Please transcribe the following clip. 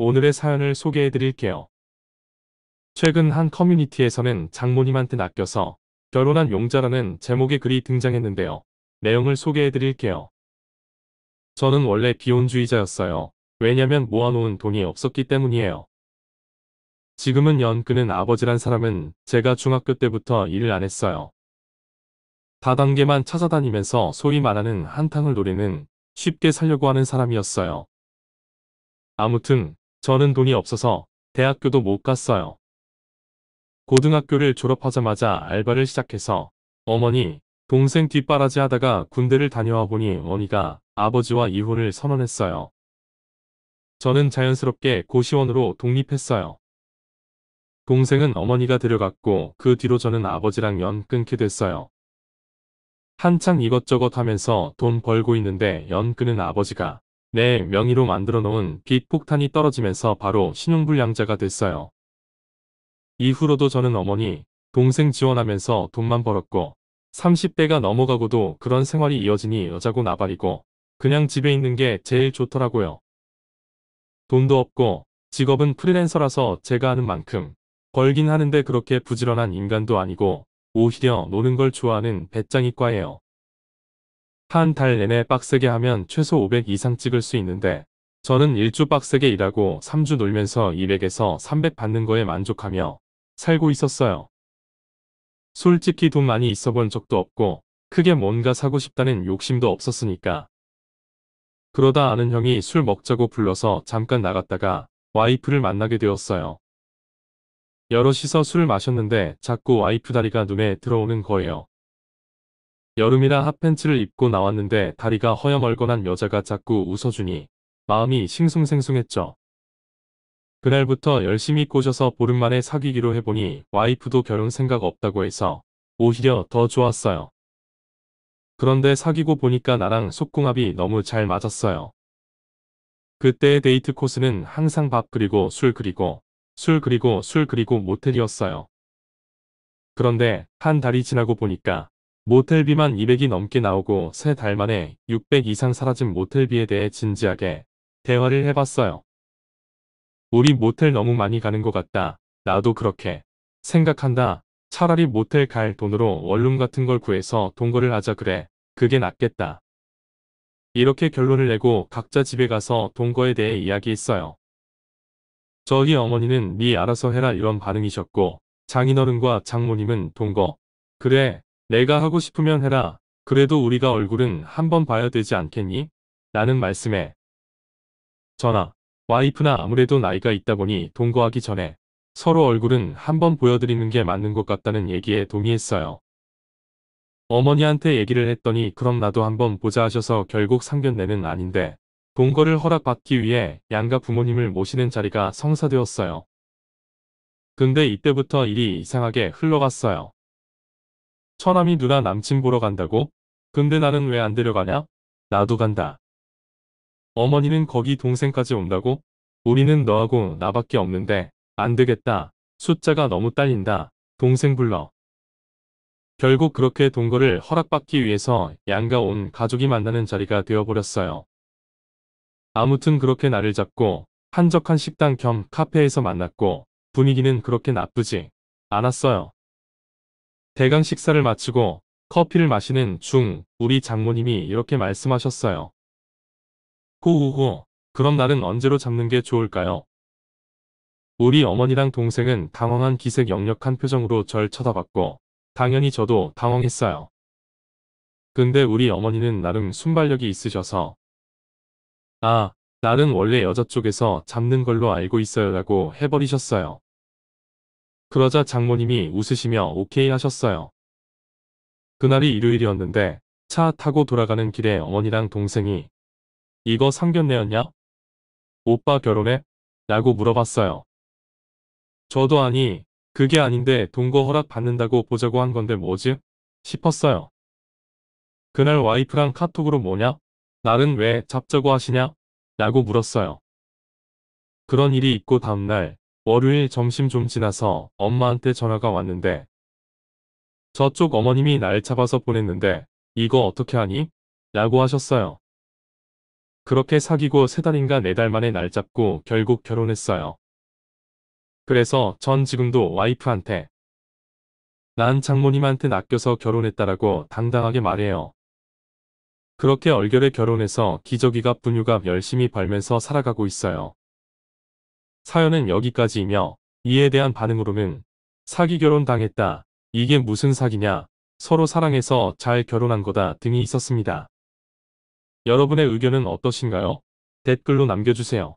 오늘의 사연을 소개해 드릴게요. 최근 한 커뮤니티에서는 장모님한테 낚여서 결혼한 용자라는 제목의 글이 등장했는데요. 내용을 소개해 드릴게요. 저는 원래 비혼주의자였어요. 왜냐면 모아놓은 돈이 없었기 때문이에요. 지금은 연끄는 아버지란 사람은 제가 중학교 때부터 일을 안 했어요. 다단계만 찾아다니면서 소위 말하는 한탕을 노리는 쉽게 살려고 하는 사람이었어요. 아무튼 저는 돈이 없어서 대학교도 못 갔어요. 고등학교를 졸업하자마자 알바를 시작해서 어머니, 동생 뒷바라지 하다가 군대를 다녀와 보니 어머니가 아버지와 이혼을 선언했어요. 저는 자연스럽게 고시원으로 독립했어요. 동생은 어머니가 데려갔고 그 뒤로 저는 아버지랑 연 끊게 됐어요. 한창 이것저것 하면서 돈 벌고 있는데 연 끊은 아버지가 내 네, 명의로 만들어 놓은 빚 폭탄이 떨어지면서 바로 신용불량자가 됐어요. 이후로도 저는 어머니, 동생 지원하면서 돈만 벌었고 30대가 넘어가고도 그런 생활이 이어지니 여자고 나발이고 그냥 집에 있는 게 제일 좋더라고요. 돈도 없고 직업은 프리랜서라서 제가 하는 만큼 벌긴 하는데 그렇게 부지런한 인간도 아니고 오히려 노는 걸 좋아하는 배짱이과예요. 한달 내내 빡세게 하면 최소 500 이상 찍을 수 있는데 저는 1주 빡세게 일하고 3주 놀면서 200에서 300 받는 거에 만족하며 살고 있었어요. 솔직히 돈 많이 있어 본 적도 없고 크게 뭔가 사고 싶다는 욕심도 없었으니까. 그러다 아는 형이 술 먹자고 불러서 잠깐 나갔다가 와이프를 만나게 되었어요. 여럿이서 술 마셨는데 자꾸 와이프 다리가 눈에 들어오는 거예요. 여름이라 핫팬츠를 입고 나왔는데 다리가 허여멀건한 여자가 자꾸 웃어주니 마음이 싱숭생숭했죠. 그날부터 열심히 꼬셔서 보름만에 사귀기로 해보니 와이프도 결혼 생각 없다고 해서 오히려 더 좋았어요. 그런데 사귀고 보니까 나랑 속궁합이 너무 잘 맞았어요. 그때의 데이트 코스는 항상 밥 그리고 술 그리고 술 그리고 술 그리고 모텔이었어요. 그런데 한 달이 지나고 보니까 모텔비만 200이 넘게 나오고 세 달 만에 600 이상 사라진 모텔비에 대해 진지하게 대화를 해봤어요. 우리 모텔 너무 많이 가는 것 같다. 나도 그렇게 생각한다. 차라리 모텔 갈 돈으로 원룸 같은 걸 구해서 동거를 하자 그래. 그게 낫겠다. 이렇게 결론을 내고 각자 집에 가서 동거에 대해 이야기했어요. 저희 어머니는 네 알아서 해라 이런 반응이셨고 장인어른과 장모님은 동거 그래 내가 하고 싶으면 해라. 그래도 우리가 얼굴은 한번 봐야 되지 않겠니? 라는 말씀에 전하, 와이프나 아무래도 나이가 있다 보니 동거하기 전에 서로 얼굴은 한번 보여드리는 게 맞는 것 같다는 얘기에 동의했어요. 어머니한테 얘기를 했더니 그럼 나도 한번 보자 하셔서 결국 상견례는 아닌데 동거를 허락받기 위해 양가 부모님을 모시는 자리가 성사되었어요. 근데 이때부터 일이 이상하게 흘러갔어요. 처남이 누나 남친 보러 간다고? 근데 나는 왜 안 데려가냐? 나도 간다. 어머니는 거기 동생까지 온다고? 우리는 너하고 나밖에 없는데 안 되겠다. 숫자가 너무 딸린다. 동생 불러. 결국 그렇게 동거를 허락받기 위해서 양가 온 가족이 만나는 자리가 되어버렸어요. 아무튼 그렇게 나를 잡고 한적한 식당 겸 카페에서 만났고 분위기는 그렇게 나쁘지 않았어요. 대강 식사를 마치고 커피를 마시는 중 우리 장모님이 이렇게 말씀하셨어요. 호호호 그럼 나는 언제로 잡는 게 좋을까요? 우리 어머니랑 동생은 당황한 기색 역력한 표정으로 절 쳐다봤고 당연히 저도 당황했어요. 근데 우리 어머니는 나름 순발력이 있으셔서 아, 나는 원래 여자 쪽에서 잡는 걸로 알고 있어요 라고 해버리셨어요. 그러자 장모님이 웃으시며 오케이 하셨어요. 그날이 일요일이었는데 차 타고 돌아가는 길에 어머니랑 동생이 이거 상견례였냐? 오빠 결혼해? 라고 물어봤어요. 저도 아니 그게 아닌데 동거 허락 받는다고 보자고 한 건데 뭐지? 싶었어요. 그날 와이프랑 카톡으로 뭐냐? 날은 왜 잡자고 하시냐? 라고 물었어요. 그런 일이 있고 다음날 월요일 점심 좀 지나서 엄마한테 전화가 왔는데 저쪽 어머님이 날 잡아서 보냈는데 이거 어떻게 하니? 라고 하셨어요. 그렇게 사귀고 세 달인가 네 달 만에 날 잡고 결국 결혼했어요. 그래서 전 지금도 와이프한테 난 장모님한테 낚여서 결혼했다라고 당당하게 말해요. 그렇게 얼결에 결혼해서 기저귀가 분유가 열심히 벌면서 살아가고 있어요. 사연은 여기까지이며 이에 대한 반응으로는 사기 결혼 당했다. 이게 무슨 사기냐. 서로 사랑해서 잘 결혼한 거다 등이 있었습니다. 여러분의 의견은 어떠신가요? 댓글로 남겨주세요.